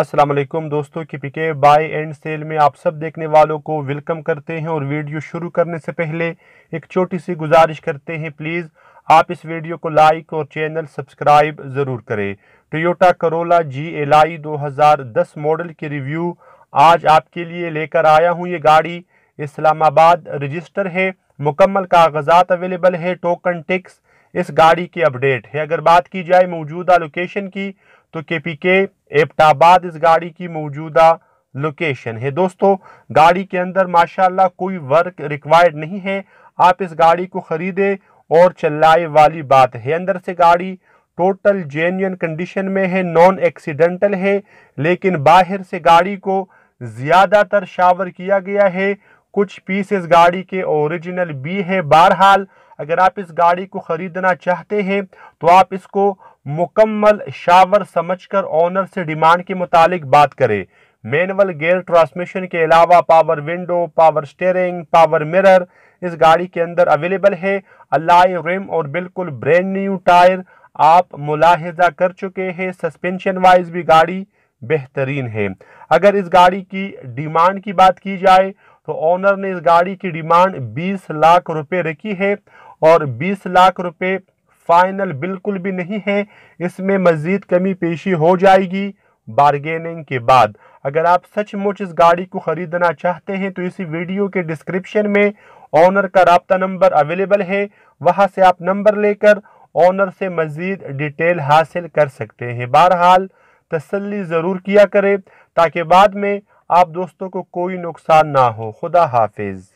अस्सलाम वालेकुम दोस्तों की पिके बाय एंड सेल में आप सब देखने वालों को वेलकम करते हैं और वीडियो शुरू करने से पहले एक छोटी सी गुजारिश करते हैं प्लीज़ आप इस वीडियो को लाइक और चैनल सब्सक्राइब ज़रूर करें Toyota Corolla G L I दो मॉडल की रिव्यू आज आपके लिए लेकर आया हूँ ये गाड़ी इस्लामाबाद रजिस्टर है मुकम्मल कागजात अवेलेबल है टोकन टिक्स इस गाड़ी की अपडेट है अगर बात की जाए मौजूदा लोकेशन की तो के पी के एपटाबाद इस गाड़ी की मौजूदा लोकेशन है दोस्तों गाड़ी के अंदर माशाल्लाह कोई वर्क रिक्वायर्ड नहीं है आप इस गाड़ी को ख़रीदे और चलाए वाली बात है अंदर से गाड़ी टोटल जेन्यन कंडीशन में है नॉन एक्सीडेंटल है लेकिन बाहर से गाड़ी को ज़्यादातर शावर किया गया है कुछ पीस इस गाड़ी के ओरिजिनल भी है बहरहाल अगर आप इस गाड़ी को ख़रीदना चाहते हैं तो आप इसको मुकम्मल शावर समझकर ऑनर से डिमांड के मुतालिक बात करें मैनुअल गेयर ट्रांसमिशन के अलावा power window power steering power mirror इस गाड़ी के अंदर अवेलेबल है अलाई रिम और बिल्कुल ब्रैंड न्यू टायर आप मुलाहजा कर चुके हैं सस्पेंशन वाइज भी गाड़ी बेहतरीन है अगर इस गाड़ी की डिमांड की बात की जाए तो ऑनर ने इस गाड़ी की डिमांड 20 लाख रुपए रखी है और 20 लाख रुपए फाइनल बिल्कुल भी नहीं है इसमें मज़ीद कमी पेशी हो जाएगी बारगेनिंग के बाद अगर आप सचमुच इस गाड़ी को ख़रीदना चाहते हैं तो इसी वीडियो के डिस्क्रिप्शन में ऑनर का रबता नंबर अवेलेबल है वहाँ से आप नंबर लेकर ऑनर से मज़ीद डिटेल हासिल कर सकते हैं बहरहाल तसली ज़रूर किया करें ताकि बाद में आप दोस्तों को कोई नुकसान ना हो खुदा हाफिज़